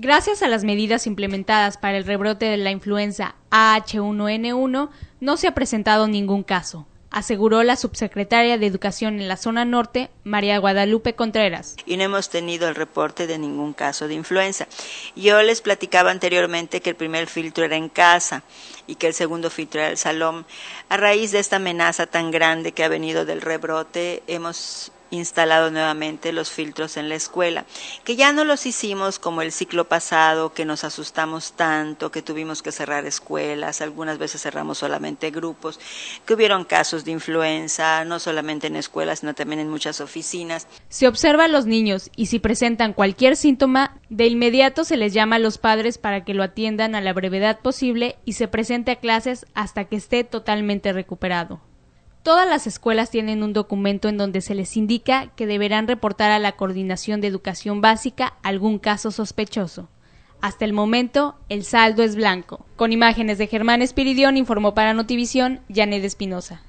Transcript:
Gracias a las medidas implementadas para el rebrote de la influenza AH1N1, no se ha presentado ningún caso, aseguró la subsecretaria de Educación en la zona norte, María Guadalupe Contreras. Y no hemos tenido el reporte de ningún caso de influenza. Yo les platicaba anteriormente que el primer filtro era en casa y que el segundo filtro era el salón. A raíz de esta amenaza tan grande que ha venido del rebrote, hemos instalado nuevamente los filtros en la escuela, que ya no los hicimos como el ciclo pasado, que nos asustamos tanto, que tuvimos que cerrar escuelas, algunas veces cerramos solamente grupos, que hubieron casos de influenza, no solamente en escuelas, sino también en muchas oficinas. Se observa a los niños y si presentan cualquier síntoma, de inmediato se les llama a los padres para que lo atiendan a la brevedad posible y se presente a clases hasta que esté totalmente recuperado. Todas las escuelas tienen un documento en donde se les indica que deberán reportar a la Coordinación de Educación Básica algún caso sospechoso. Hasta el momento, el saldo es blanco. Con imágenes de Germán Espiridión informó para Notivisión Janet Espinosa.